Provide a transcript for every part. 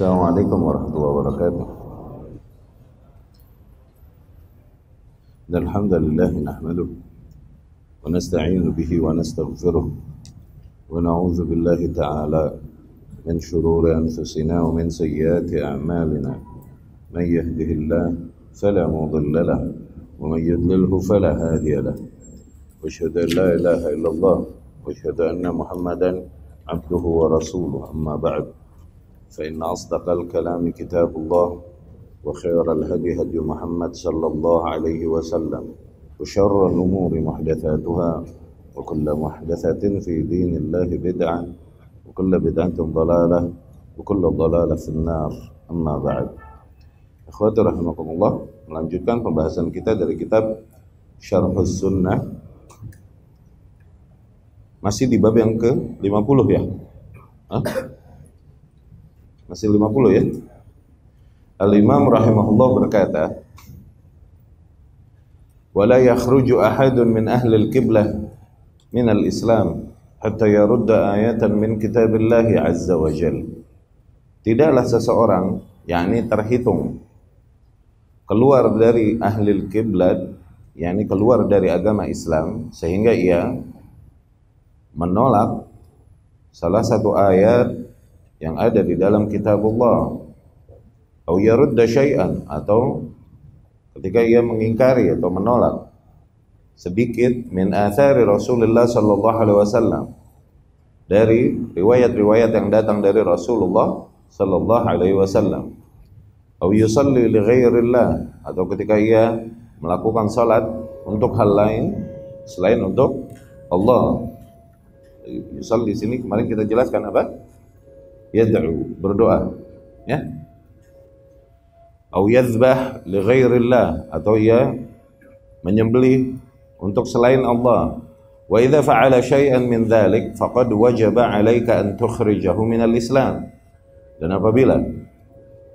السلام عليكم ورحمة الله وبركاته إن الحمد لله نحمده ونستعين به ونستغفره ونعوذ بالله تعالى من شرور أنفسنا ومن سيئات أعمالنا من يهده الله فلا مضل له ومن يضلله فلا هادي له واشهد أن لا إله إلا الله واشهد أن محمدا عبده ورسوله أما بعد فإن أصدق الكلام كتاب الله وخير الهدي هدي محمد صلى الله عليه وسلم وشر الأمور محدثاتها وكل محدثة في دين الله بدعة وكل بدعة ضلالة وكل ضلالة في النار أما بعد Ikhwati rahimakumullah melanjutkan pembahasan kita dari kitab Syarhus Sunnah masih di bab yang ke-50 ya. Hah? Masih 50 ya. Al-Imam rahimahullah berkata, "Wala yakhruju ahadun min ahli al-qiblah min al-Islam hatta yarudda ayatan min kitabillah azza wa jal." Tidaklah seseorang yakni terhitung keluar dari ahli al-qiblat yakni keluar dari agama Islam sehingga ia menolak salah satu ayat yang ada di dalam Allah atau yarudda syai'an atau ketika ia mengingkari atau menolak sedikit min athari Rasulullah sallallahu alaihi wasallam dari riwayat-riwayat yang datang dari Rasulullah sallallahu alaihi wasallam atau yusalli li ghairillah atau ketika ia melakukan salat untuk hal lain selain untuk Allah yusalli sini kemarin kita jelaskan apa yad'u berdoa ya atau yadhbah li ghairillah atau ia menyembelih untuk selain Allah wa idza fa'ala syai'an min dzalik faqad wajaba 'alaika an tukhrijahu min al-islam dan apabila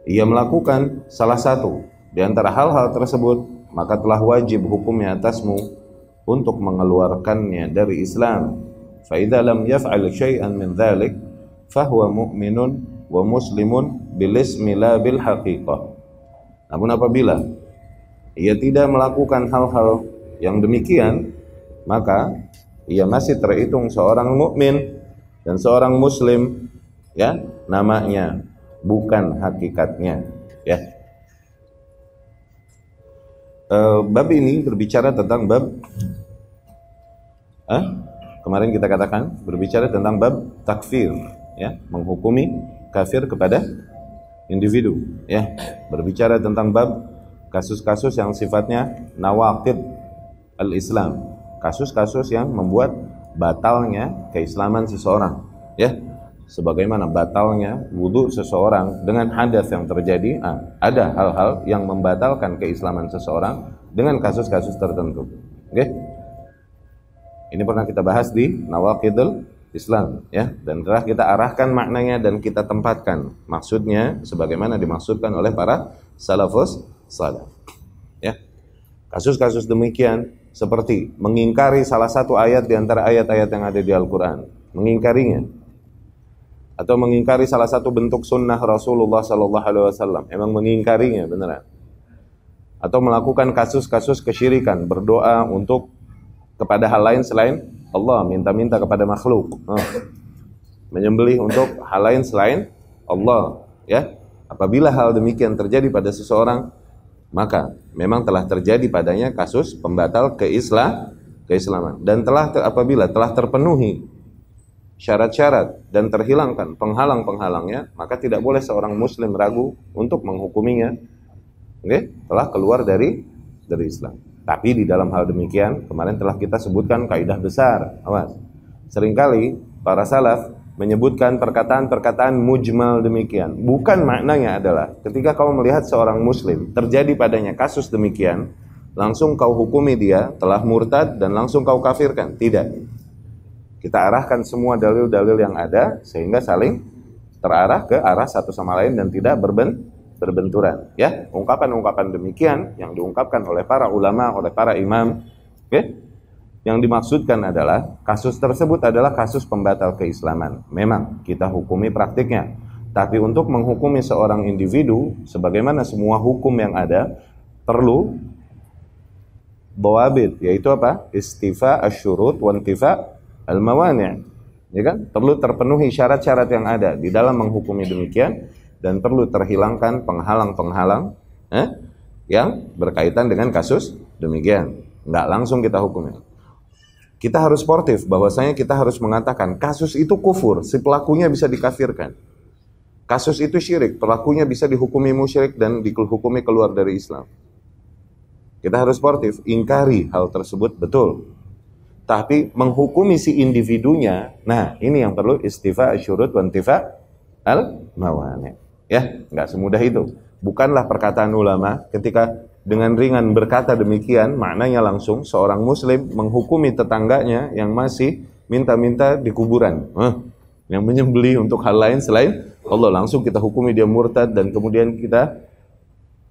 ia melakukan salah satu di antara hal-hal tersebut maka telah wajib hukumnya atasmu untuk mengeluarkannya dari Islam fa idza lam yaf'al syai'an min dzalik fahuwa mu'minun wa muslimun bilismila bil haqiqah. Namun apabila ia tidak melakukan hal-hal yang demikian, maka ia masih terhitung seorang mukmin dan seorang muslim ya namanya bukan hakikatnya ya e, bab ini berbicara tentang bab eh, kemarin kita katakan berbicara tentang bab takfir ya menghukumi kafir kepada individu ya berbicara tentang bab kasus-kasus yang sifatnya nawaqid al-Islam kasus-kasus yang membuat batalnya keislaman seseorang ya sebagaimana batalnya wudhu seseorang dengan hadas yang terjadi nah, ada hal-hal yang membatalkan keislaman seseorang dengan kasus-kasus tertentu oke okay? ini pernah kita bahas di nawaqidul Islam ya dan telah kita arahkan maknanya dan kita tempatkan maksudnya sebagaimana dimaksudkan oleh para salafus salaf ya kasus-kasus demikian seperti mengingkari salah satu ayat di antara ayat-ayat yang ada di Al-Qur'an mengingkarinya atau mengingkari salah satu bentuk sunnah Rasulullah Sallallahu Alaihi Wasallam emang mengingkarinya beneran atau melakukan kasus-kasus kesyirikan berdoa untuk kepada hal lain selain Allah minta-minta kepada makhluk oh. menyembelih untuk hal lain selain Allah ya apabila hal demikian terjadi pada seseorang maka memang telah terjadi padanya kasus pembatal keislah keislaman dan telah ter, apabila telah terpenuhi syarat-syarat dan terhilangkan penghalang-penghalangnya maka tidak boleh seorang muslim ragu untuk menghukuminya oke okay? telah keluar dari dari Islam tapi di dalam hal demikian, kemarin telah kita sebutkan kaidah besar. Awas. Seringkali para salaf menyebutkan perkataan-perkataan mujmal demikian. Bukan maknanya adalah ketika kau melihat seorang muslim terjadi padanya kasus demikian, langsung kau hukumi dia telah murtad dan langsung kau kafirkan. Tidak. Kita arahkan semua dalil-dalil yang ada sehingga saling terarah ke arah satu sama lain dan tidak berben berbenturan ya ungkapan-ungkapan demikian yang diungkapkan oleh para ulama oleh para imam oke ya, yang dimaksudkan adalah kasus tersebut adalah kasus pembatal keislaman memang kita hukumi praktiknya tapi untuk menghukumi seorang individu sebagaimana semua hukum yang ada perlu bawabit yaitu apa istifa asyurut wantifa al mawani ya kan perlu terpenuhi syarat-syarat yang ada di dalam menghukumi demikian dan perlu terhilangkan penghalang-penghalang eh, yang berkaitan dengan kasus demikian. Nggak langsung kita hukumnya. Kita harus sportif, bahwasanya kita harus mengatakan kasus itu kufur, si pelakunya bisa dikafirkan. Kasus itu syirik, pelakunya bisa dihukumi musyrik dan dihukumi keluar dari Islam. Kita harus sportif, ingkari hal tersebut betul. Tapi menghukumi si individunya, nah ini yang perlu istifa syurut intifa al mawani. Ya, nggak semudah itu. Bukanlah perkataan ulama ketika dengan ringan berkata demikian, maknanya langsung seorang muslim menghukumi tetangganya yang masih minta-minta di kuburan. Huh? Yang menyembeli untuk hal lain selain Allah langsung kita hukumi dia murtad dan kemudian kita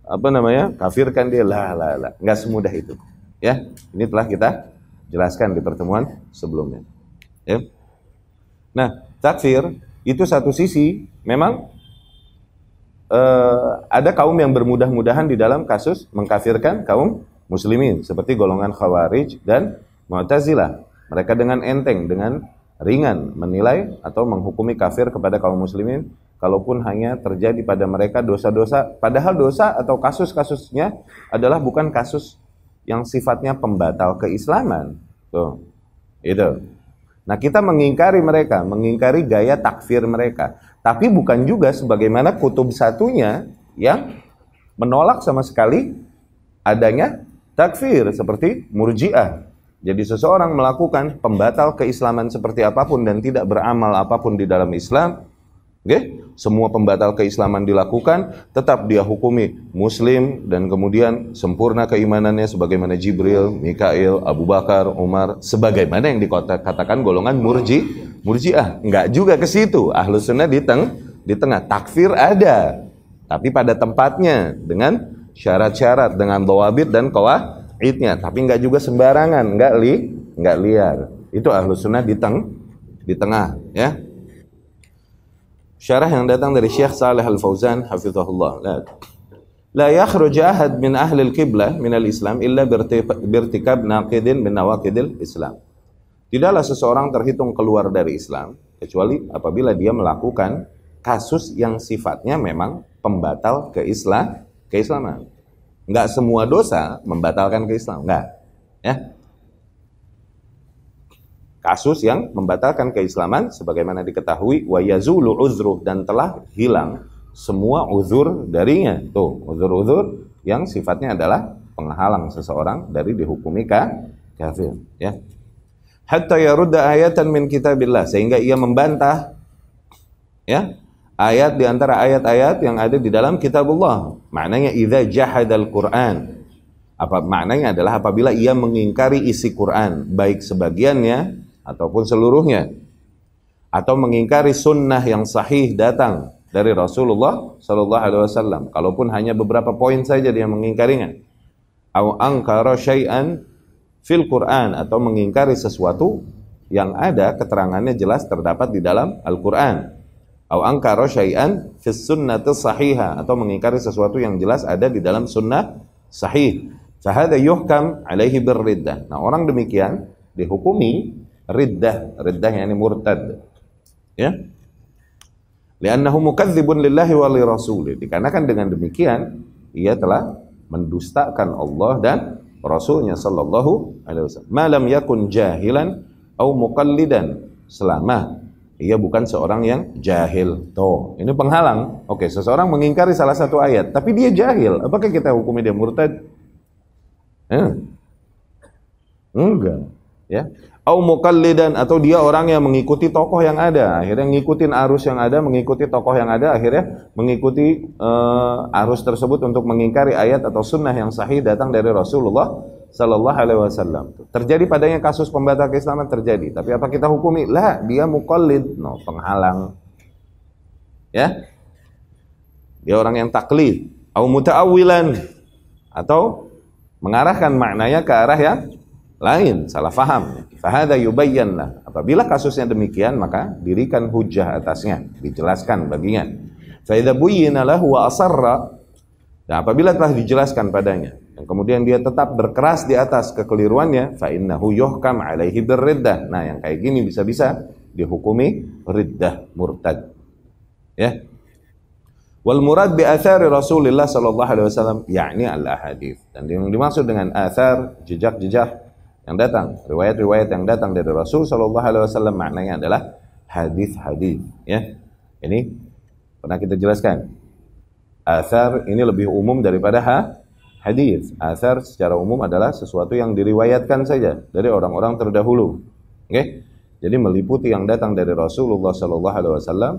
apa namanya kafirkan dia lah lah lah nggak semudah itu ya ini telah kita jelaskan di pertemuan sebelumnya ya nah takfir itu satu sisi memang Eh, ada kaum yang bermudah-mudahan di dalam kasus mengkafirkan kaum muslimin seperti golongan khawarij dan mu'tazilah. Mereka dengan enteng, dengan ringan menilai atau menghukumi kafir kepada kaum muslimin kalaupun hanya terjadi pada mereka dosa-dosa padahal dosa atau kasus-kasusnya adalah bukan kasus yang sifatnya pembatal keislaman. Tuh. Itu. Nah, kita mengingkari mereka, mengingkari gaya takfir mereka. Tapi bukan juga sebagaimana kutub satunya yang menolak sama sekali adanya takfir seperti murjiah. Jadi seseorang melakukan pembatal keislaman seperti apapun dan tidak beramal apapun di dalam Islam, Okay? Semua pembatal keislaman dilakukan, tetap dia hukumi muslim dan kemudian sempurna keimanannya sebagaimana Jibril, Mikail, Abu Bakar, Umar, sebagaimana yang dikatakan golongan murji, murjiah. Enggak juga ke situ. Ahlus sunnah di, teng, di tengah. Takfir ada, tapi pada tempatnya dengan syarat-syarat, dengan doabit dan kawah idnya, Tapi enggak juga sembarangan, enggak li, enggak liar. Itu ahlus sunnah di, teng, di tengah. Ya, syarah yang datang dari Syekh Saleh Al-Fauzan hafizahullah. La, la yakhruj ahad min ahli al-qiblah min al-Islam illa birtikab naqidin min nawaqidil Islam. Tidaklah seseorang terhitung keluar dari Islam kecuali apabila dia melakukan kasus yang sifatnya memang pembatal ke Islam, keislaman. Enggak semua dosa membatalkan keislaman, enggak. Ya kasus yang membatalkan keislaman sebagaimana diketahui wa yazulu uzru dan telah hilang semua uzur darinya tuh uzur-uzur yang sifatnya adalah penghalang seseorang dari dihukumi kafir ya hatta yarudda ayatan min kitabillah sehingga ia membantah ya ayat di antara ayat-ayat yang ada di dalam kitabullah maknanya idza jahadal quran apa maknanya adalah apabila ia mengingkari isi Quran baik sebagiannya ataupun seluruhnya atau mengingkari sunnah yang sahih datang dari Rasulullah Shallallahu Alaihi Wasallam. Kalaupun hanya beberapa poin saja dia mengingkarinya. Au angkara syai'an fil Quran atau mengingkari sesuatu yang ada keterangannya jelas terdapat di dalam Al-Quran. Au angkara syai'an fis sunnati sahiha atau mengingkari sesuatu yang jelas ada di dalam sunnah sahih. Fahada yuhkam alaihi birriddah. Nah orang demikian dihukumi riddah riddah ini murtad ya li'annahu mukadzibun lillahi wa li Karena dikarenakan dengan demikian ia telah mendustakan Allah dan rasulnya sallallahu alaihi wasallam malam yakun jahilan au muqallidan selama ia bukan seorang yang jahil Toh, ini penghalang oke seseorang mengingkari salah satu ayat tapi dia jahil apakah kita hukumi dia murtad eh? enggak ya au muqallidan atau dia orang yang mengikuti tokoh yang ada akhirnya ngikutin arus yang ada mengikuti tokoh yang ada akhirnya mengikuti uh, arus tersebut untuk mengingkari ayat atau sunnah yang sahih datang dari Rasulullah Sallallahu Alaihi Wasallam terjadi padanya kasus pembatal keislaman terjadi tapi apa kita hukumi lah dia mukallid no penghalang ya dia orang yang taklid au muta'awwilan atau mengarahkan maknanya ke arah yang lain, salah faham. fahadha yubayyan lah. Apabila kasusnya demikian, maka dirikan hujah atasnya, dijelaskan baginya. Fa'idha buyyina lahu wa asarra, dan nah, apabila telah dijelaskan padanya, dan kemudian dia tetap berkeras di atas kekeliruannya, fa yuhkam alaihi berriddah Nah, yang kayak gini bisa-bisa dihukumi riddah murtad. Ya. Wal murad bi athari Rasulillah sallallahu alaihi wasallam yakni al hadis. Dan yang dimaksud dengan athar jejak-jejak yang datang, riwayat-riwayat yang datang dari Rasul Shallallahu Alaihi Wasallam maknanya adalah hadis-hadis. Ya, ini pernah kita jelaskan. Asar ini lebih umum daripada ha, hadis. Asar secara umum adalah sesuatu yang diriwayatkan saja dari orang-orang terdahulu. Oke? Okay? Jadi meliputi yang datang dari Rasulullah Shallallahu Alaihi Wasallam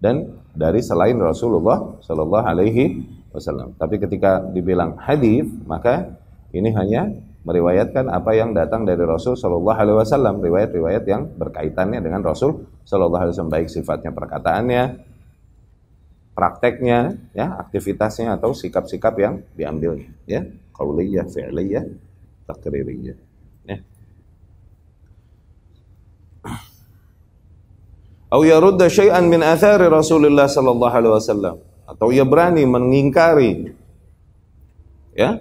dan dari selain Rasulullah Shallallahu Alaihi Wasallam. Tapi ketika dibilang hadis, maka ini hanya meriwayatkan apa yang datang dari Rasul Shallallahu Alaihi Wasallam riwayat-riwayat yang berkaitannya dengan Rasul Shallallahu Alaihi Wasallam baik sifatnya perkataannya prakteknya ya aktivitasnya atau sikap-sikap yang diambilnya ya kauliyah fi'liyah takririyah ya Au yarudda syai'an min athari Rasulullah sallallahu alaihi wasallam atau ia berani mengingkari ya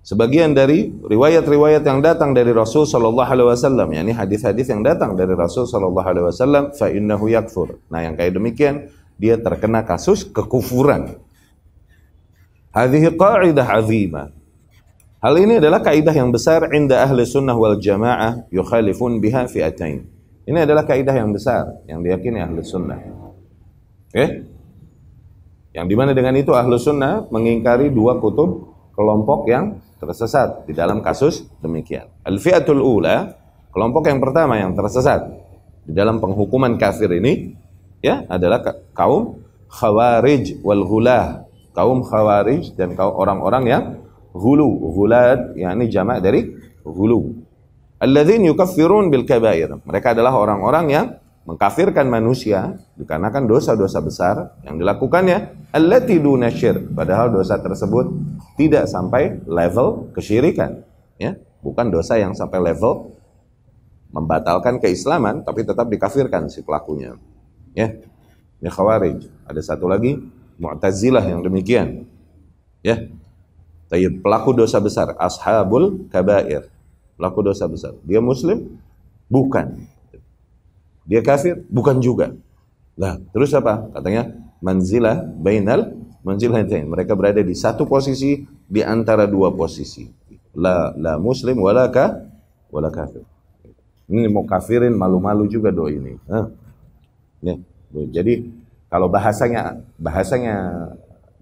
Sebagian dari riwayat-riwayat yang datang dari Rasul Shallallahu Alaihi Wasallam, yakni hadis-hadis yang datang dari Rasul Shallallahu Alaihi Wasallam, fa'innahu yakfur. Nah, yang kayak demikian dia terkena kasus kekufuran. Hadhihi qa'idah azimah. Hal ini adalah kaidah yang besar inda ahli sunnah wal jamaah yukhalifun biha fi'atain. Ini adalah kaidah yang besar yang diyakini ahli sunnah. Oke? Okay? Yang dimana dengan itu ahli sunnah mengingkari dua kutub kelompok yang tersesat di dalam kasus demikian. Al-fi'atul ula, kelompok yang pertama yang tersesat di dalam penghukuman kafir ini ya adalah kaum khawarij wal ghulah, kaum khawarij dan kaum orang-orang yang hulu, ghulat yakni jamak dari hulu. Alladzin yukaffirun bil kabair. Mereka adalah orang-orang yang mengkafirkan manusia dikarenakan dosa-dosa besar yang dilakukannya allati duna syirk padahal dosa tersebut tidak sampai level kesyirikan ya bukan dosa yang sampai level membatalkan keislaman tapi tetap dikafirkan si pelakunya ya ini khawarij ada satu lagi mu'tazilah yang demikian ya tapi pelaku dosa besar ashabul kabair pelaku dosa besar dia muslim bukan dia kafir? Bukan juga. Nah, terus apa? Katanya manzilah bainal manzilatain. Mereka berada di satu posisi di antara dua posisi. La la muslim wala wala kafir. Ini mau kafirin malu-malu juga doa ini. Nah, nih. Ya, Jadi kalau bahasanya bahasanya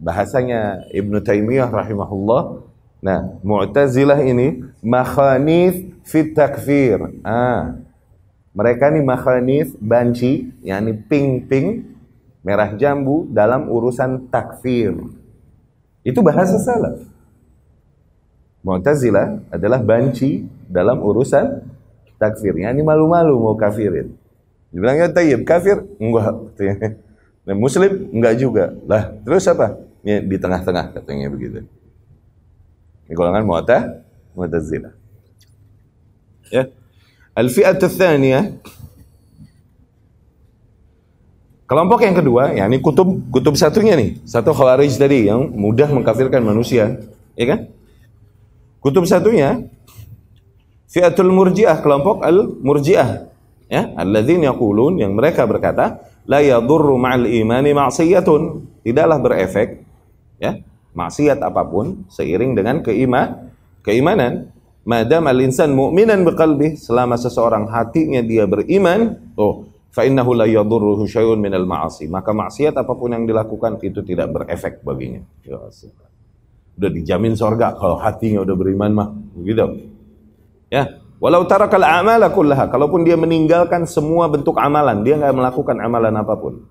bahasanya Ibnu Taimiyah rahimahullah Nah, Mu'tazilah ini makhanif fit takfir. Ah, mereka ini makhanif, banci, yakni ping-ping, merah jambu dalam urusan takfir. Itu bahasa salaf. Mu'tazilah adalah banci dalam urusan takfir. Yakni malu-malu mau kafirin. Dibilang ya tayyib, kafir? Enggak. Dan muslim? Enggak juga. Lah, terus apa? Ya, di tengah-tengah katanya begitu. Ini golongan mu'tah, mu'tazilah. Ya. Al-fi'at Kelompok yang kedua, ya ini kutub kutub satunya nih, satu khawarij tadi yang mudah mengkafirkan manusia, ya kan? Kutub satunya Fi'atul Murji'ah, kelompok Al-Murji'ah, ya, alladzina yaqulun yang mereka berkata la yadurru ma'al imani ma'siyatun, tidaklah berefek ya, maksiat apapun seiring dengan keima keimanan. Madam al-insan mu'minan biqalbih selama seseorang hatinya dia beriman, oh, fa innahu la yadurruhu syai'un minal ma'asi. Maka maksiat apapun yang dilakukan itu tidak berefek baginya. Ya, udah dijamin surga kalau hatinya udah beriman mah, begitu. Ya, walau tarakal amala kullaha, kalaupun dia meninggalkan semua bentuk amalan, dia nggak melakukan amalan apapun.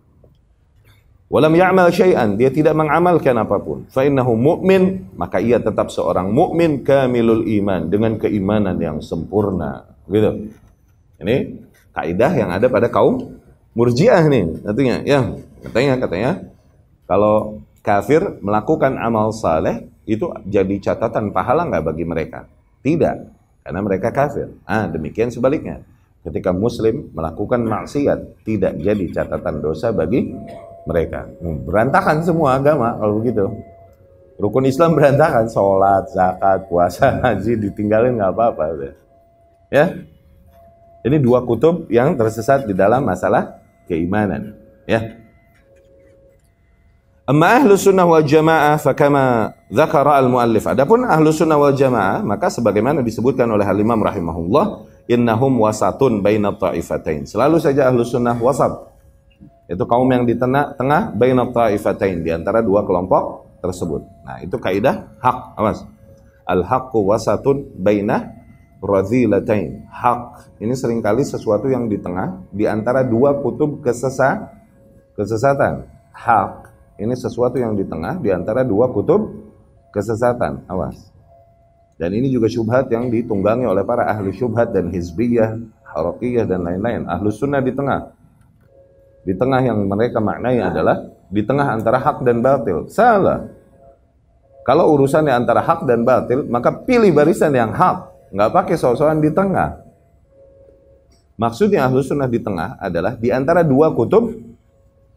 Walam ya'mal syai'an, dia tidak mengamalkan apapun. Fa innahu mu'min, maka ia tetap seorang mukmin kamilul iman dengan keimanan yang sempurna. Gitu. Ini kaidah yang ada pada kaum murjiah nih katanya, ya katanya katanya kalau kafir melakukan amal saleh itu jadi catatan pahala nggak bagi mereka tidak karena mereka kafir ah demikian sebaliknya ketika muslim melakukan maksiat tidak jadi catatan dosa bagi mereka. Hmm, berantakan semua agama kalau begitu. Rukun Islam berantakan, sholat, zakat, puasa, haji ditinggalin nggak apa-apa. Ya, ini dua kutub yang tersesat di dalam masalah keimanan. Ya. Amma ahlu sunnah wal jamaah fakama zakara al muallif. Adapun ahlu sunnah wal jamaah maka sebagaimana disebutkan oleh al imam rahimahullah innahum wasatun bayna ta'ifatain. Selalu saja ahlu sunnah wasat itu kaum yang di tengah-tengah bainat ta'ifatain di antara dua kelompok tersebut. Nah, itu kaidah hak, Mas. Al-haqqu wasatun baina radhilatain. Hak ini seringkali sesuatu yang di tengah di antara dua kutub kesesa kesesatan. Hak ini sesuatu yang di tengah di antara dua kutub kesesatan. Awas. Dan ini juga syubhat yang ditunggangi oleh para ahli syubhat dan hizbiyah, harokiyah dan lain-lain. Ahlu sunnah di tengah. Di tengah yang mereka maknai adalah di tengah antara hak dan batil. Salah. Kalau urusannya antara hak dan batil, maka pilih barisan yang hak. Nggak pakai sosokan di tengah. Maksudnya ahlus sunnah di tengah adalah di antara dua kutub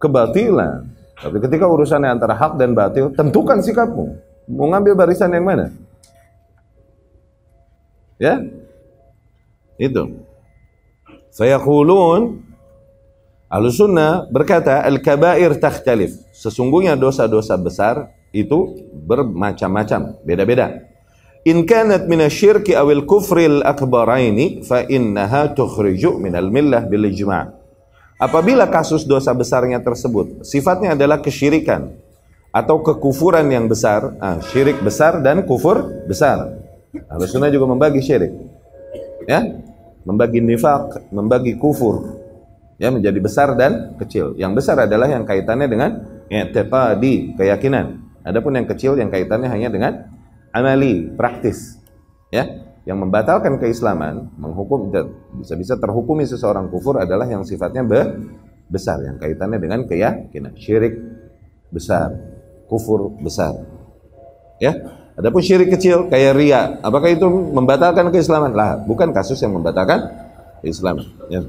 kebatilan. Tapi ketika urusannya antara hak dan batil, tentukan sikapmu. Mau ngambil barisan yang mana? Ya? Itu. Saya kulun Al-Sunnah berkata, Al-Kabair takhtalif. Sesungguhnya dosa-dosa besar itu bermacam-macam, beda-beda. In kanat minasyirki awil kufril akbaraini fa innaha tukhriju minal millah bil ijma'. Apabila kasus dosa besarnya tersebut sifatnya adalah kesyirikan atau kekufuran yang besar, ah, syirik besar dan kufur besar. Al-Sunnah juga membagi syirik. Ya, membagi nifak, membagi kufur, ya menjadi besar dan kecil. Yang besar adalah yang kaitannya dengan di keyakinan. Adapun yang kecil yang kaitannya hanya dengan amali, praktis. Ya, yang membatalkan keislaman, menghukum bisa-bisa terhukumi seseorang kufur adalah yang sifatnya be besar yang kaitannya dengan keyakinan. Syirik besar, kufur besar. Ya. Adapun syirik kecil kayak ria, apakah itu membatalkan keislaman? Lah, bukan kasus yang membatalkan keislaman. Ya.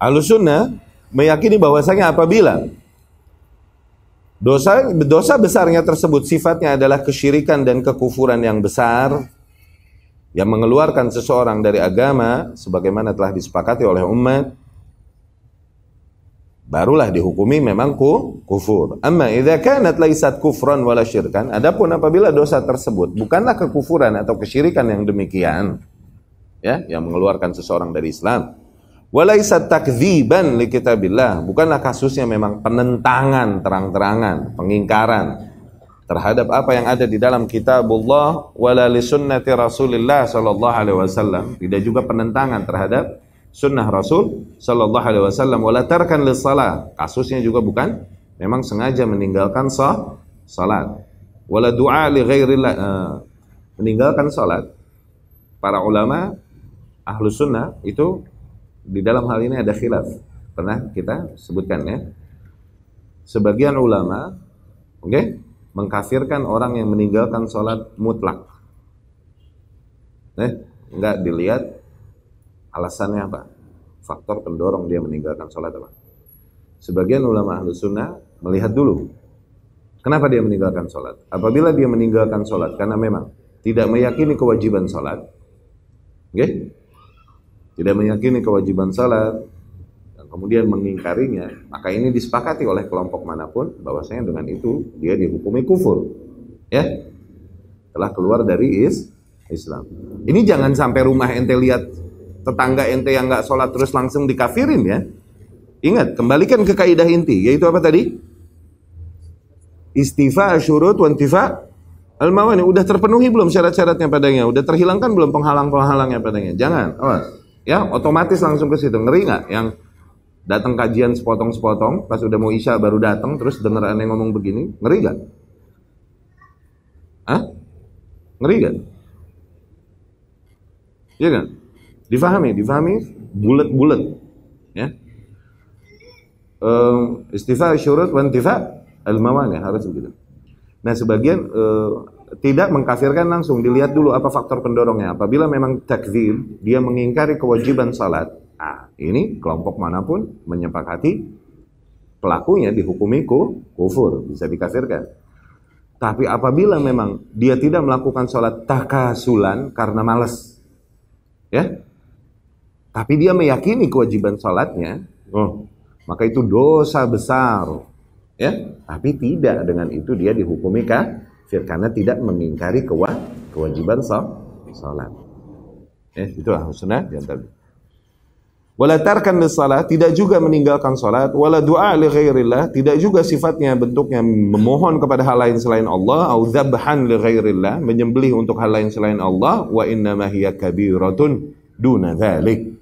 Ahlu sunnah meyakini bahwasanya apabila dosa dosa besarnya tersebut sifatnya adalah kesyirikan dan kekufuran yang besar yang mengeluarkan seseorang dari agama sebagaimana telah disepakati oleh umat barulah dihukumi memang ku, kufur. Amma idza kanat laisat kufran wala syirkan, adapun apabila dosa tersebut bukanlah kekufuran atau kesyirikan yang demikian ya, yang mengeluarkan seseorang dari Islam, Walaisa takziban li kitabillah, bukanlah kasusnya memang penentangan terang-terangan, pengingkaran terhadap apa yang ada di dalam kitabullah wala li sunnati Rasulillah sallallahu alaihi wasallam, tidak juga penentangan terhadap sunnah Rasul sallallahu alaihi wasallam wala tarkan lis salat. Kasusnya juga bukan memang sengaja meninggalkan sah salat. Wala du'a li ghairillah eh, meninggalkan salat. Para ulama ahlu sunnah itu di dalam hal ini ada khilaf. Pernah kita sebutkan ya. Sebagian ulama, oke, okay, mengkafirkan orang yang meninggalkan sholat mutlak. Eh, nggak dilihat alasannya apa. Faktor pendorong dia meninggalkan sholat apa. Sebagian ulama ahlu sunnah melihat dulu. Kenapa dia meninggalkan sholat? Apabila dia meninggalkan sholat karena memang tidak meyakini kewajiban sholat, okay? tidak meyakini kewajiban salat dan kemudian mengingkarinya, maka ini disepakati oleh kelompok manapun bahwasanya dengan itu dia dihukumi kufur. Ya. Telah keluar dari is Islam. Ini jangan sampai rumah ente lihat tetangga ente yang nggak sholat terus langsung dikafirin ya. Ingat, kembalikan ke kaidah inti, yaitu apa tadi? Istifa syurut wantifa al-mawani. Udah terpenuhi belum syarat-syaratnya padanya? Udah terhilangkan belum penghalang-penghalangnya padanya? Jangan, awas ya otomatis langsung ke situ ngeri nggak yang datang kajian sepotong-sepotong pas udah mau isya baru datang terus denger aneh ngomong begini ngeri nggak Ah ngeri nggak iya kan difahami difahami bulat-bulat ya um, ehm, istighfar syurut wantifa al mawani ya, harus begitu nah sebagian uh, tidak mengkafirkan langsung, dilihat dulu apa faktor pendorongnya. Apabila memang takzir dia mengingkari kewajiban salat. Nah, ini kelompok manapun menyepakati pelakunya dihukumi kufur, bisa dikafirkan. Tapi apabila memang dia tidak melakukan sholat takasulan karena males, ya, tapi dia meyakini kewajiban sholatnya, oh, maka itu dosa besar, ya. Tapi tidak dengan itu dia dihukumi kah? karena tidak mengingkari kewajiban salat. Eh, itulah husna yang tadi. Wala tarkan salat, tidak juga meninggalkan salat, wala du'a li ghairillah, tidak juga sifatnya bentuknya memohon kepada hal lain selain Allah, au dzabhan li menyembelih untuk hal lain selain Allah, wa inna ma hiya kabiratun duna dzalik.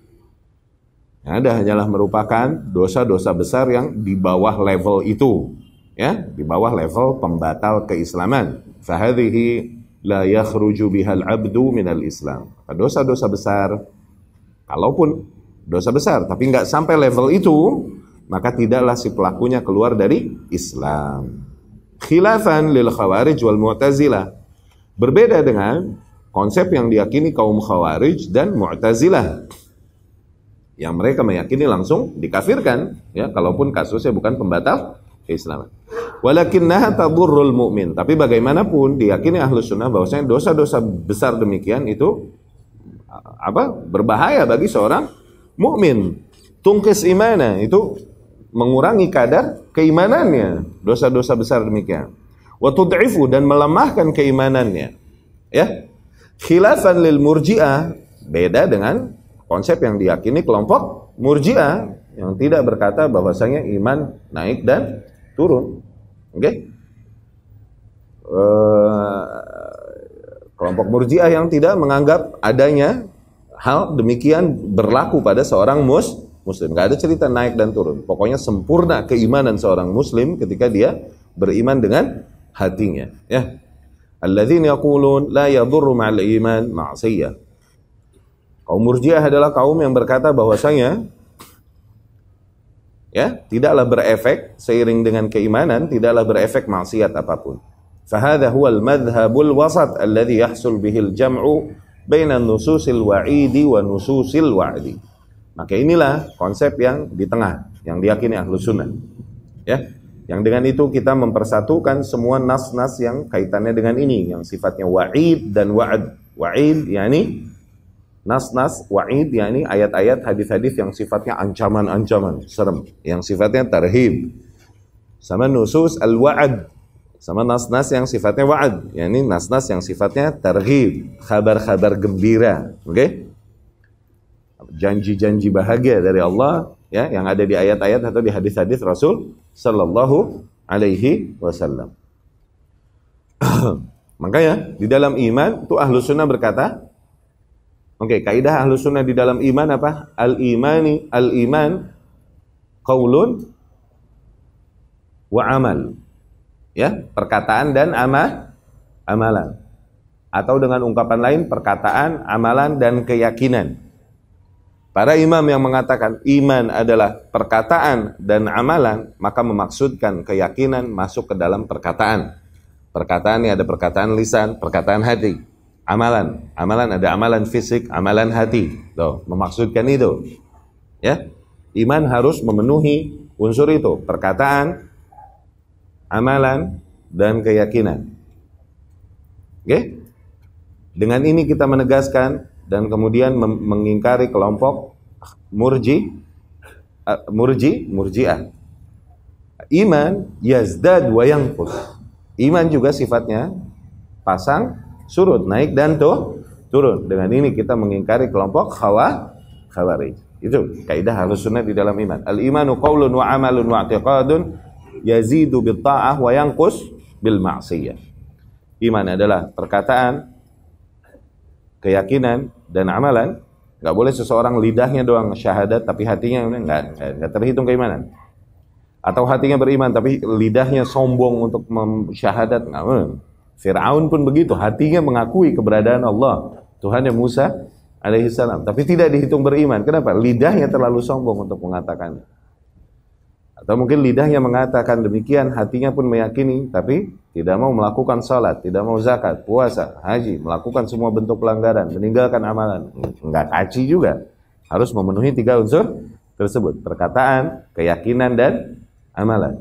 Ada hanyalah merupakan dosa-dosa besar yang di bawah level itu ya di bawah level pembatal keislaman fahadhihi la yakhruju bihal abdu minal islam dosa-dosa besar kalaupun dosa besar tapi nggak sampai level itu maka tidaklah si pelakunya keluar dari Islam khilafan lil khawarij wal mu'tazilah berbeda dengan konsep yang diyakini kaum khawarij dan mu'tazilah yang mereka meyakini langsung dikafirkan ya kalaupun kasusnya bukan pembatal keislaman Walakinnaha taburrul mukmin, Tapi bagaimanapun diyakini ahlu sunnah bahwasanya dosa-dosa besar demikian itu apa berbahaya bagi seorang mukmin. Tungkis imana itu mengurangi kadar keimanannya. Dosa-dosa besar demikian. Wa tud'ifu dan melemahkan keimanannya. Ya. Khilafan lil murji'ah beda dengan konsep yang diyakini kelompok murji'ah yang tidak berkata bahwasanya iman naik dan turun. Okay? Uh, eh, kelompok murjiah yang tidak menganggap adanya hal demikian berlaku pada seorang mus muslim. Tidak ada cerita naik dan turun. Pokoknya sempurna keimanan seorang muslim ketika dia beriman dengan hatinya. Ya. Alladzina yaqulun la yadurru ma'al iman ma'siyah. Kaum murjiah adalah kaum yang berkata bahwasanya ya tidaklah berefek seiring dengan keimanan tidaklah berefek maksiat apapun al Madhabul Wasat Alladhi Yahsul Bihil Jamu baina nususil wa'idi wa nususil maka inilah konsep yang di tengah yang diakini ahlu sunnah ya yang dengan itu kita mempersatukan semua nas-nas yang kaitannya dengan ini yang sifatnya wa'id dan wa'ad wa'id yakni nas-nas wa'id yakni ayat-ayat hadis-hadis yang sifatnya ancaman-ancaman serem yang sifatnya tarhib sama nusus al-wa'ad sama nas-nas yang sifatnya wa'ad yakni nas-nas yang sifatnya tarhib kabar-kabar gembira oke okay? janji-janji bahagia dari Allah ya yang ada di ayat-ayat atau di hadis-hadis Rasul sallallahu alaihi wasallam makanya di dalam iman tuh ahlu sunnah berkata Oke, okay, kaidah ahlu sunnah di dalam iman apa? Al imani, al iman, kaulun, wa amal. Ya, perkataan dan amal amalan. Atau dengan ungkapan lain, perkataan, amalan, dan keyakinan. Para imam yang mengatakan iman adalah perkataan dan amalan, maka memaksudkan keyakinan masuk ke dalam perkataan. Perkataan ini ada perkataan lisan, perkataan hati. Amalan, amalan ada amalan fisik, amalan hati. Loh, memaksudkan itu. Ya. Iman harus memenuhi unsur itu, perkataan, amalan dan keyakinan. Oke? Dengan ini kita menegaskan dan kemudian mengingkari kelompok murji uh, murji murjiah. Iman yazdad wa Iman juga sifatnya pasang surut naik dan tuh turun. Dengan ini kita mengingkari kelompok khawa khawarij. Itu kaidah harus sunnah di dalam iman. Al imanu qaulun wa amalun wa i'tiqadun yazidu bil ta'ah wa yanqus bil ma'siyah. Iman adalah perkataan, keyakinan dan amalan. nggak boleh seseorang lidahnya doang syahadat tapi hatinya enggak, nggak terhitung keimanan. Atau hatinya beriman tapi lidahnya sombong untuk syahadat nggak Fir'aun pun begitu, hatinya mengakui keberadaan Allah, Tuhan yang Musa Salam, Tapi tidak dihitung beriman. Kenapa? Lidahnya terlalu sombong untuk mengatakan. Atau mungkin lidahnya mengatakan demikian, hatinya pun meyakini, tapi tidak mau melakukan salat, tidak mau zakat, puasa, haji, melakukan semua bentuk pelanggaran, meninggalkan amalan. Enggak kaji juga. Harus memenuhi tiga unsur tersebut. Perkataan, keyakinan, dan amalan.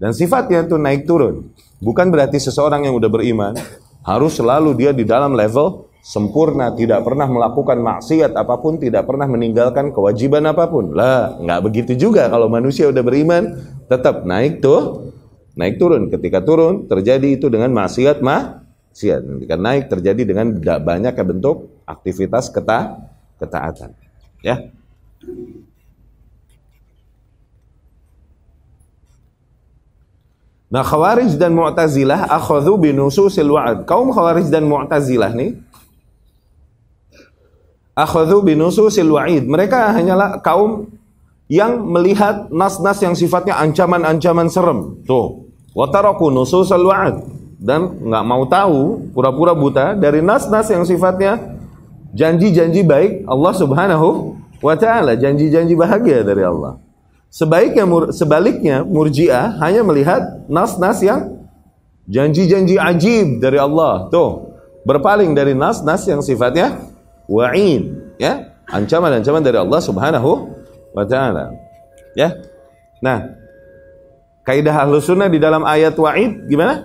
Dan sifatnya itu naik turun. Bukan berarti seseorang yang udah beriman harus selalu dia di dalam level sempurna, tidak pernah melakukan maksiat apapun, tidak pernah meninggalkan kewajiban apapun. Lah, nggak begitu juga kalau manusia udah beriman, tetap naik tuh, naik turun. Ketika turun terjadi itu dengan maksiat mah, maksiat. Ketika naik terjadi dengan banyak bentuk aktivitas keta ketaatan. Ya. Nah, Khawarij dan Mu'tazilah akhadhu binususil wa'ad. Kaum Khawarij dan Mu'tazilah nih akhadhu binususil wa'id. Mereka hanyalah kaum yang melihat nas-nas yang sifatnya ancaman-ancaman serem. Tuh. Wa taraku nususil wa'ad dan nggak mau tahu pura-pura buta dari nas-nas yang sifatnya janji-janji baik Allah Subhanahu wa taala, janji-janji bahagia dari Allah. Sebaiknya mur, sebaliknya Murji'ah hanya melihat nas-nas yang janji-janji ajib dari Allah. Tuh, berpaling dari nas-nas yang sifatnya wain, ya. Ancaman-ancaman dari Allah Subhanahu wa taala. Ya. Nah, kaidah Ahlus di dalam ayat wa'id gimana?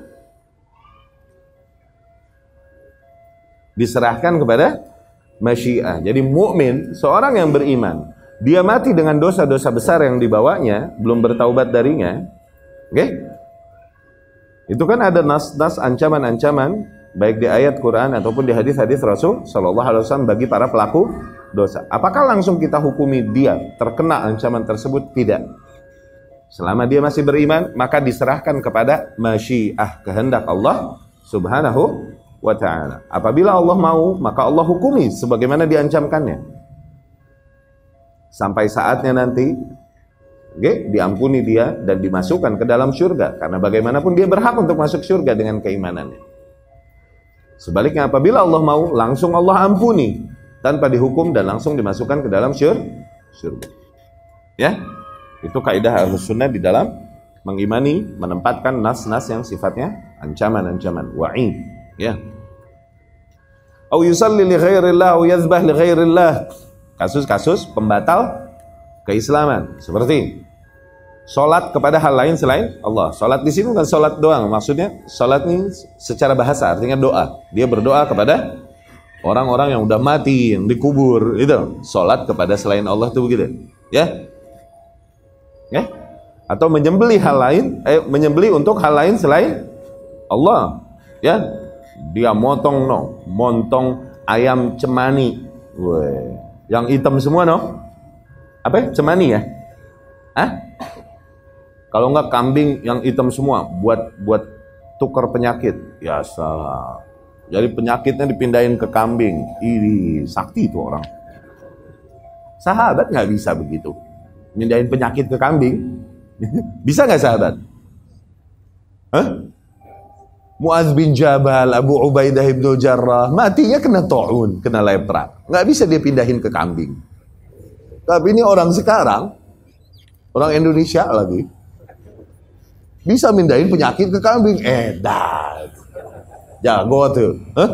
Diserahkan kepada masyiah. Jadi mukmin seorang yang beriman dia mati dengan dosa-dosa besar yang dibawanya, belum bertaubat darinya, oke? Okay? Itu kan ada nas-nas ancaman-ancaman baik di ayat Quran ataupun di hadis-hadis Rasul Shallallahu Alaihi Wasallam bagi para pelaku dosa. Apakah langsung kita hukumi dia terkena ancaman tersebut? Tidak. Selama dia masih beriman, maka diserahkan kepada masyiah kehendak Allah Subhanahu wa taala. Apabila Allah mau, maka Allah hukumi sebagaimana diancamkannya sampai saatnya nanti okay, diampuni dia dan dimasukkan ke dalam surga karena bagaimanapun dia berhak untuk masuk surga dengan keimanannya sebaliknya apabila Allah mau langsung Allah ampuni tanpa dihukum dan langsung dimasukkan ke dalam surga ya itu kaidah harus sunnah di dalam mengimani menempatkan nas-nas yang sifatnya ancaman-ancaman wa'id ya au yusalli li ghairillah au yazbah li kasus-kasus pembatal keislaman seperti Sholat kepada hal lain selain Allah. Sholat di sini bukan sholat doang. Maksudnya sholat ini secara bahasa artinya doa. Dia berdoa kepada orang-orang yang udah mati, yang dikubur, itu. Sholat kepada selain Allah itu begitu. Ya? Ya? Atau menyembeli hal lain, eh, menyembeli untuk hal lain selain Allah. Ya? Dia motong no, montong ayam cemani. Weh yang hitam semua no? Apa? Ya? Cemani ya? Hah? Kalau enggak kambing yang hitam semua buat buat tukar penyakit. Ya salah. Jadi penyakitnya dipindahin ke kambing. Ini sakti itu orang. Sahabat nggak bisa begitu. pindahin penyakit ke kambing. bisa nggak sahabat? Hah? Muaz bin Jabal, Abu Ubaidah ibnu Jarrah, matinya kena ta'un, kena lepra. Nggak bisa dia pindahin ke kambing. Tapi ini orang sekarang, orang Indonesia lagi, bisa mindahin penyakit ke kambing. eh dah. Jago tuh. Hah?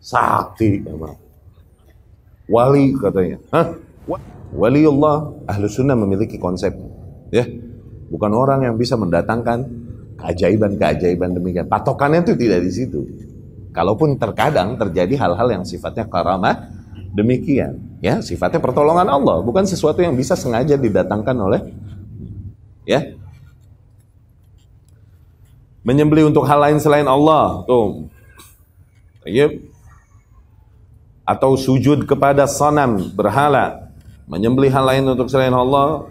Sakti emang. Wali katanya. Hah? Wali Allah, ahlu sunnah memiliki konsep. Ya, bukan orang yang bisa mendatangkan keajaiban-keajaiban demikian. Patokannya itu tidak di situ. Kalaupun terkadang terjadi hal-hal yang sifatnya karamah demikian, ya sifatnya pertolongan Allah, bukan sesuatu yang bisa sengaja didatangkan oleh ya. menyembeli untuk hal lain selain Allah, tuh. Ya. Atau sujud kepada sanam berhala, menyembeli hal lain untuk selain Allah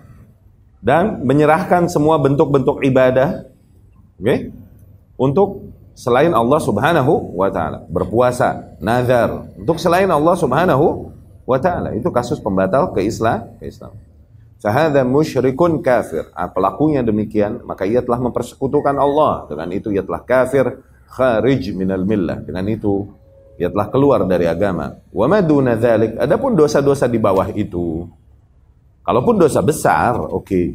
dan menyerahkan semua bentuk-bentuk ibadah, oke? Okay? Untuk selain Allah Subhanahu wa taala. Berpuasa, nazar untuk selain Allah Subhanahu wa taala. Itu kasus pembatal ke Islam. Fahadha musyrikun kafir. Ah, pelakunya demikian, maka ia telah mempersekutukan Allah. Dengan itu ia telah kafir kharij minal millah. Dengan itu ia telah keluar dari agama. Wa maduna dzalik. Adapun dosa-dosa di bawah itu. Kalaupun dosa besar, oke, okay.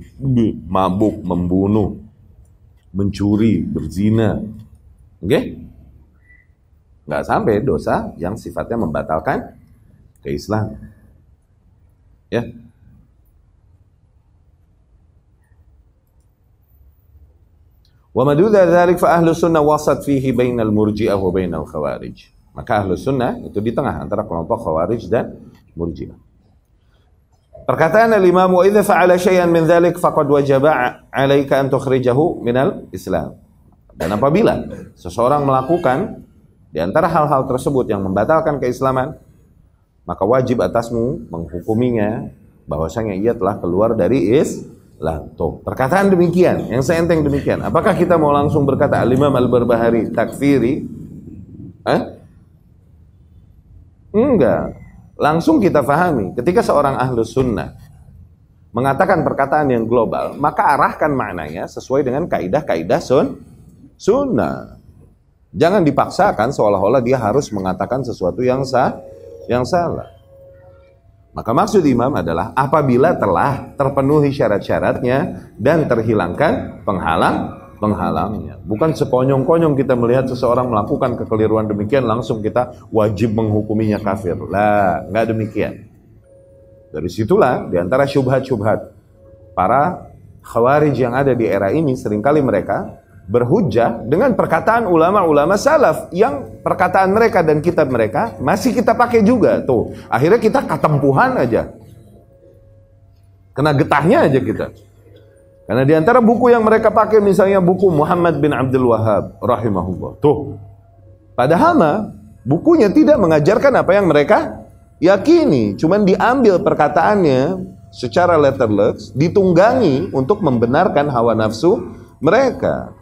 mabuk, membunuh, mencuri, berzina, Oke? Okay? Nggak sampai dosa yang sifatnya membatalkan keislaman. Ya. Wa madudha dhalik fa ahlu sunnah wasat fihi bainal murji'ah wa bainal khawarij. Maka ahlu sunnah itu di tengah antara kelompok khawarij dan murji'ah. Perkataan al-imam wa idza fa'ala syai'an min dzalik faqad wajaba 'alaika an tukhrijahu minal islam. Dan apabila seseorang melakukan di antara hal-hal tersebut yang membatalkan keislaman, maka wajib atasmu menghukuminya bahwasanya ia telah keluar dari is Tuh, perkataan demikian, yang seenteng demikian. Apakah kita mau langsung berkata Al-Imam berbahari takfiri? Eh? Enggak. Langsung kita fahami, ketika seorang ahlus sunnah mengatakan perkataan yang global, maka arahkan maknanya sesuai dengan kaidah-kaidah sun sunnah. Jangan dipaksakan seolah-olah dia harus mengatakan sesuatu yang sah, yang salah. Maka maksud imam adalah apabila telah terpenuhi syarat-syaratnya dan terhilangkan penghalang penghalangnya. Bukan sekonyong-konyong kita melihat seseorang melakukan kekeliruan demikian langsung kita wajib menghukuminya kafir. Lah, nggak demikian. Dari situlah diantara syubhat-syubhat para khawarij yang ada di era ini seringkali mereka berhujah dengan perkataan ulama-ulama salaf yang perkataan mereka dan kitab mereka masih kita pakai juga tuh akhirnya kita katempuhan aja kena getahnya aja kita karena diantara buku yang mereka pakai misalnya buku Muhammad bin Abdul Wahab rahimahullah tuh padahal mah bukunya tidak mengajarkan apa yang mereka yakini cuman diambil perkataannya secara letterless ditunggangi untuk membenarkan hawa nafsu mereka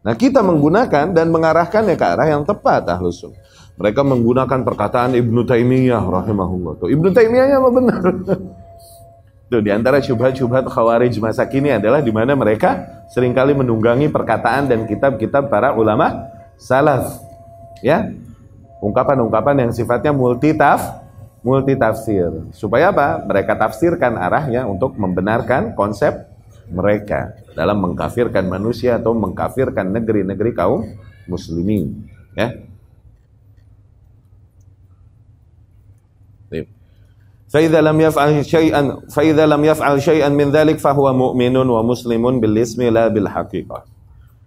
Nah kita menggunakan dan mengarahkannya ke arah yang tepat ahlus sunnah. Mereka menggunakan perkataan Ibnu Taimiyah rahimahullah. Tuh, Ibnu Taimiyahnya apa benar? Tuh, di antara syubhat-syubhat khawarij masa kini adalah di mana mereka seringkali menunggangi perkataan dan kitab-kitab para ulama salaf. Ya, ungkapan-ungkapan yang sifatnya multitaf, multitafsir. Supaya apa? Mereka tafsirkan arahnya untuk membenarkan konsep mereka dalam mengkafirkan manusia atau mengkafirkan negeri-negeri kaum muslimin ya فإذا لم يفعل شيئا فإذا لم يفعل شيئا من ذلك فهو مؤمن ومسلم بالاسم لا بالحقيقة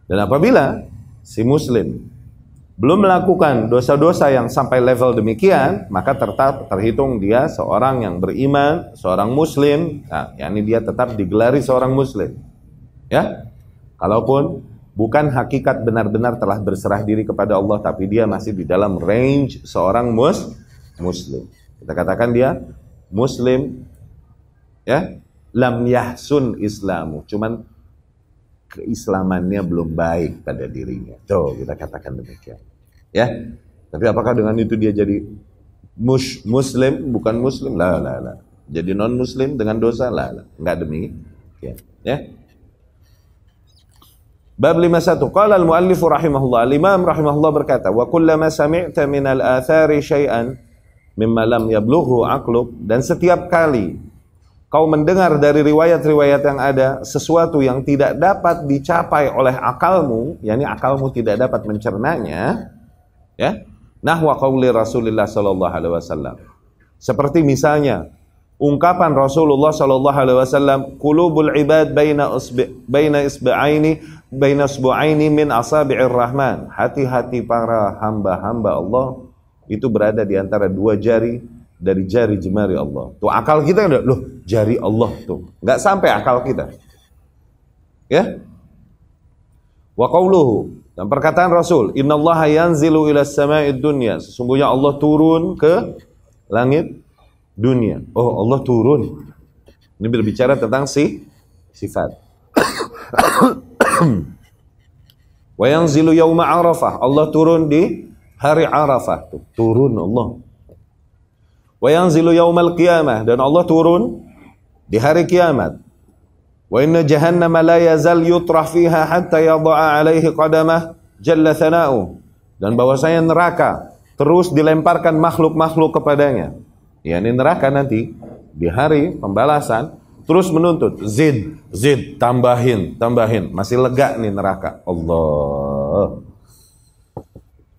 dan apabila si muslim belum melakukan dosa-dosa yang sampai level demikian, maka tetap terhitung dia seorang yang beriman, seorang muslim, nah, ini dia tetap digelari seorang muslim. Ya. Kalaupun bukan hakikat benar-benar telah berserah diri kepada Allah, tapi dia masih di dalam range seorang mus muslim. Kita katakan dia muslim ya, lam yahsun islamu, cuman keislamannya belum baik pada dirinya. Tuh, kita katakan demikian. Ya. Tapi apakah dengan itu dia jadi mus muslim bukan muslim? Lah lah lah. Jadi non muslim dengan dosa lah. lah. Enggak demi. Ya. ya. Bab 51. Qala al-muallif rahimahullah. imam rahimahullah berkata, "Wa kullama sami'ta min al-athari syai'an mimma lam yablughu aqluk" dan setiap kali kau mendengar dari riwayat-riwayat yang ada sesuatu yang tidak dapat dicapai oleh akalmu, yakni akalmu tidak dapat mencernanya, ya. Nahwa qauli Rasulullah sallallahu alaihi wasallam. Seperti misalnya ungkapan Rasulullah sallallahu alaihi wasallam, "Qulubul ibad baina usbi baina isba'aini baina usbu'aini min asabi'ir rahman." Hati-hati para hamba-hamba Allah itu berada di antara dua jari dari jari jemari Allah. Tuh akal kita kan udah loh jari Allah tuh. Nggak sampai akal kita. Ya? Wa qauluhu dan perkataan Rasul, "Innallaha yanzilu ila sama'id dunya." Sesungguhnya Allah turun ke langit dunia. Oh, Allah turun. Ini berbicara tentang si sifat. Wa yanzilu yauma Arafah. Allah turun di hari Arafah. tuh Turun Allah. Wa yanzilu yaumal qiyamah dan Allah turun di hari kiamat. Wa inna jahannama la yazal yutrah fiha hatta yadha'a alaihi qadamah jalla thana'u. Dan bahwasanya neraka terus dilemparkan makhluk-makhluk kepadanya. yakni neraka nanti di hari pembalasan terus menuntut zid zid tambahin tambahin masih lega nih neraka Allah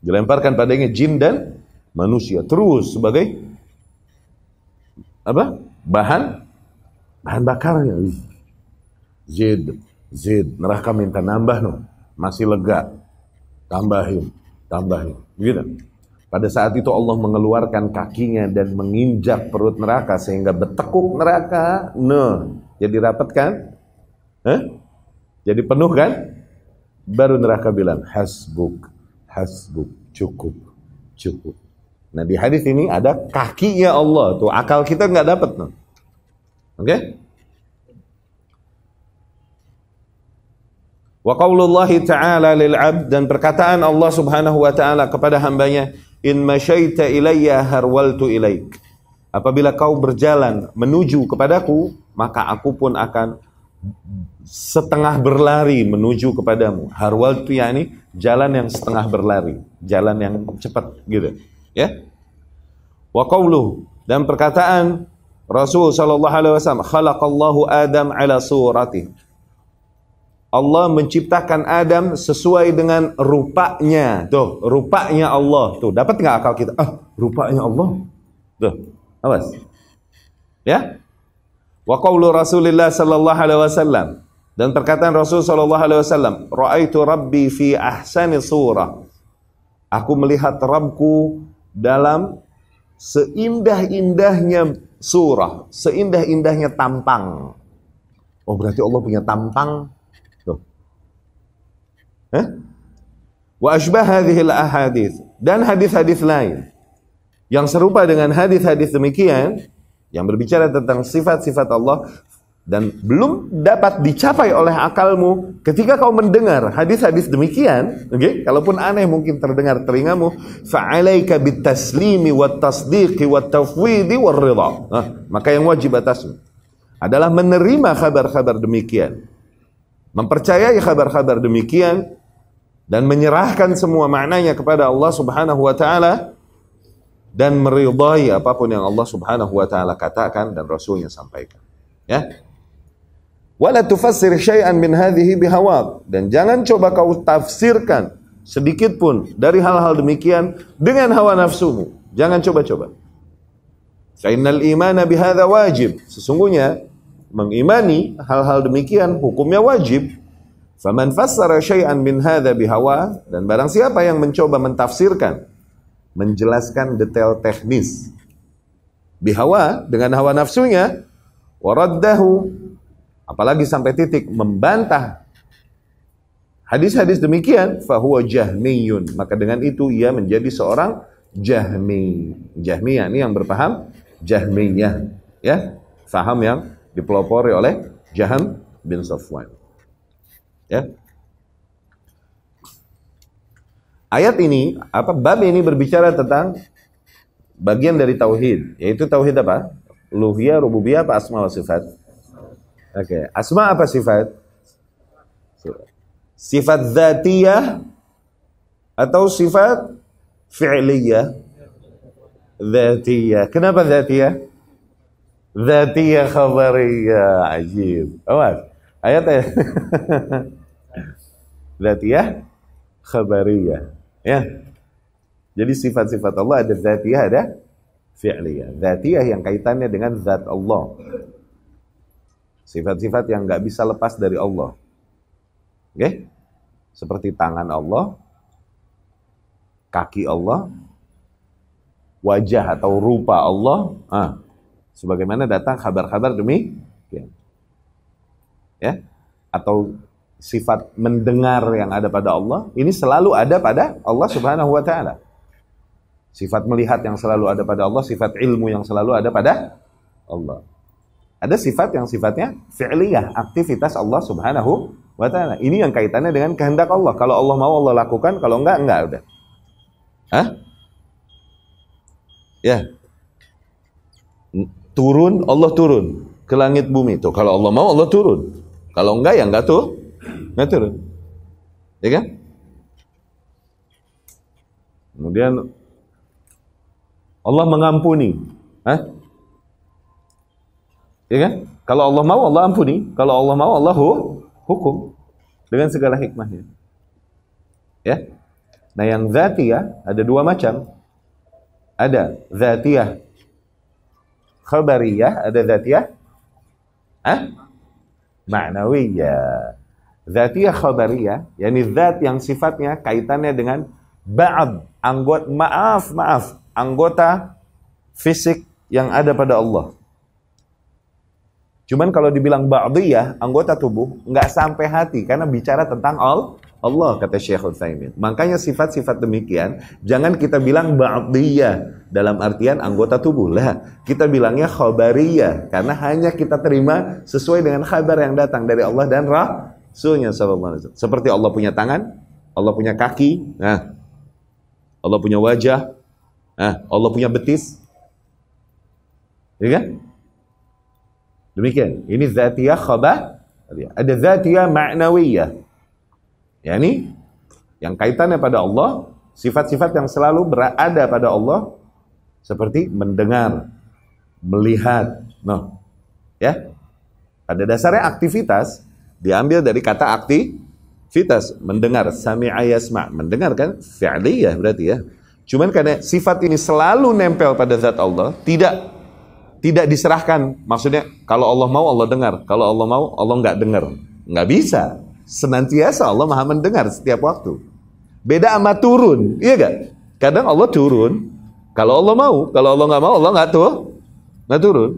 dilemparkan padanya jin dan manusia terus sebagai apa bahan bahan bakarnya Zid Zid neraka minta nambah no masih lega tambahin tambahin gitu pada saat itu Allah mengeluarkan kakinya dan menginjak perut neraka sehingga bertekuk neraka no jadi rapat kan jadi penuh kan baru neraka bilang hasbuk hasbuk cukup cukup Nah di hadis ini ada kakinya Allah tuh akal kita nggak dapat tuh. Oke? Okay? Wa qaulullahi ta'ala lil 'abd dan perkataan Allah Subhanahu wa taala kepada hambanya in masyaita ilayya harwaltu ilaik. Apabila kau berjalan menuju kepadaku, maka aku pun akan setengah berlari menuju kepadamu. Harwaltu yakni jalan yang setengah berlari, jalan yang cepat gitu. Ya. Wa qawluhu dan perkataan Rasul sallallahu alaihi wasallam khalaqallahu Adam ala surati. Allah menciptakan Adam sesuai dengan rupanya. Tuh, rupanya Allah. Tuh, dapat nggak akal kita? Ah, rupanya Allah. Tuh, awas. Ya? Wa qawlu Rasulillah sallallahu alaihi wasallam dan perkataan Rasul sallallahu alaihi wasallam, "Ra'aitu Rabbi fi ahsani surah." Aku melihat Rabbku dalam seindah-indahnya surah, seindah-indahnya tampang. Oh berarti Allah punya tampang. Tuh. Hah? Wa ashbah hadhil ahadith. Dan hadis-hadis lain. Yang serupa dengan hadis-hadis demikian, yang berbicara tentang sifat-sifat Allah, dan belum dapat dicapai oleh akalmu ketika kau mendengar hadis-hadis demikian okay? kalaupun aneh mungkin terdengar telingamu fa'alaika bitaslimi wa tasdiqi wa tafwidi wa rida nah, maka yang wajib atasmu adalah menerima kabar-kabar demikian mempercayai kabar-kabar demikian dan menyerahkan semua maknanya kepada Allah Subhanahu wa taala dan meridai apapun yang Allah Subhanahu wa taala katakan dan rasulnya sampaikan ya Wala tufassir syai'an min hadhihi bihawab dan jangan coba kau tafsirkan sedikit pun dari hal-hal demikian dengan hawa nafsumu. Jangan coba-coba. Fa'innal imana bihadza wajib. Sesungguhnya mengimani hal-hal demikian hukumnya wajib. Faman fassara syai'an min hadza bihawa dan barang siapa yang mencoba mentafsirkan menjelaskan detail teknis bihawa dengan hawa nafsunya waraddahu apalagi sampai titik membantah hadis-hadis demikian fahuwa jahmiyun maka dengan itu ia menjadi seorang jahmi ya ini yang berpaham jahmiyah ya saham yang dipelopori oleh Jaham bin Safwan ya ayat ini apa bab ini berbicara tentang bagian dari tauhid yaitu tauhid apa luhiyah rububiyah apa asma wa sifat Oke, okay. asma apa sifat? Sifat, zatiyah atau sifat fi'liyah? Zatiyah. Kenapa zatiyah? Zatiyah khabariyah. Ajib. Awas. Ayat ayat. zatiyah khabariyah. Ya. Jadi sifat-sifat Allah ada zatiyah ada fi'liyah. Zatiyah yang kaitannya dengan zat Allah. Sifat-sifat yang nggak bisa lepas dari Allah. Oke? Okay? Seperti tangan Allah, kaki Allah, wajah atau rupa Allah. Ah, sebagaimana datang kabar-kabar demi ya. ya atau sifat mendengar yang ada pada Allah ini selalu ada pada Allah Subhanahu wa taala sifat melihat yang selalu ada pada Allah sifat ilmu yang selalu ada pada Allah ada sifat yang sifatnya fi'liyah, aktivitas Allah Subhanahu wa taala. Ini yang kaitannya dengan kehendak Allah. Kalau Allah mau Allah lakukan, kalau enggak enggak udah. Hah? Ya. Turun Allah turun ke langit bumi itu. Kalau Allah mau Allah turun. Kalau enggak ya enggak tuh. Enggak turun. Ya kan? Kemudian Allah mengampuni. Hah? Ya kan? Kalau Allah mau Allah ampuni, kalau Allah mau Allah hukum dengan segala hikmahnya. Ya. Nah, yang zatiyah ada dua macam. Ada zatiyah khabariyah, ada zatiyah Hah? Ma'nawiyah. Zatiyah khabariyah, yakni zat yang sifatnya kaitannya dengan ba'd, anggota maaf, maaf, anggota fisik yang ada pada Allah. Cuman kalau dibilang ba'diyah, anggota tubuh, nggak sampai hati karena bicara tentang all Allah kata Syekh Utsaimin. Makanya sifat-sifat demikian jangan kita bilang ba'diyah dalam artian anggota tubuh lah. Kita bilangnya khabariyah karena hanya kita terima sesuai dengan kabar yang datang dari Allah dan Rasulnya Seperti Allah punya tangan, Allah punya kaki, nah. Allah punya wajah, nah, Allah punya betis. Ya kan? Demikian. Ini zatiyah khabah. Ada zatiyah ma'nawiyah. Yani yang kaitannya pada Allah, sifat-sifat yang selalu berada pada Allah seperti mendengar, melihat. no nah, Ya. Pada dasarnya aktivitas diambil dari kata aktivitas mendengar sami'a yasma mendengarkan kan fi'liyah berarti ya cuman karena sifat ini selalu nempel pada zat Allah tidak tidak diserahkan. Maksudnya kalau Allah mau Allah dengar, kalau Allah mau Allah nggak dengar. Nggak bisa. Senantiasa Allah maha mendengar setiap waktu. Beda sama turun, iya gak? Kadang Allah turun, kalau Allah mau, kalau Allah nggak mau Allah nggak tuh, nggak turun.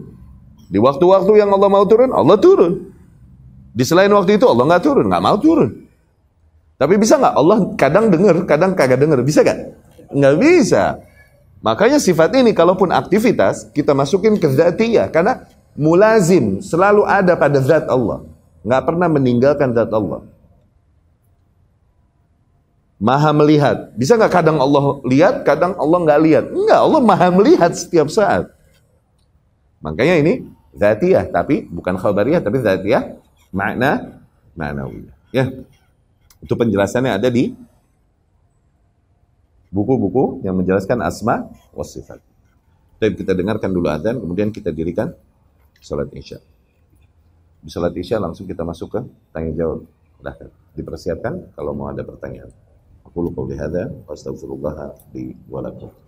Di waktu-waktu yang Allah mau turun, Allah turun. Di selain waktu itu Allah nggak turun, nggak mau turun. Tapi bisa nggak? Allah kadang dengar, kadang kagak dengar. Bisa gak? Nggak bisa. Makanya sifat ini kalaupun aktivitas kita masukin ke zatiyah karena mulazim selalu ada pada zat Allah. Nggak pernah meninggalkan zat Allah. Maha melihat. Bisa nggak kadang Allah lihat, kadang Allah nggak lihat? Enggak, Allah maha melihat setiap saat. Makanya ini zatiyah, tapi bukan khabariyah, tapi zatiyah makna ma'nawiyah. Ya. Itu penjelasannya ada di buku-buku yang menjelaskan asma wasifat. sifat. kita dengarkan dulu azan, kemudian kita dirikan sholat isya. Di sholat isya langsung kita masuk ke tanya jawab. Silahkan dipersiapkan kalau mau ada pertanyaan. Aku lupa lihada, astagfirullah di walakum.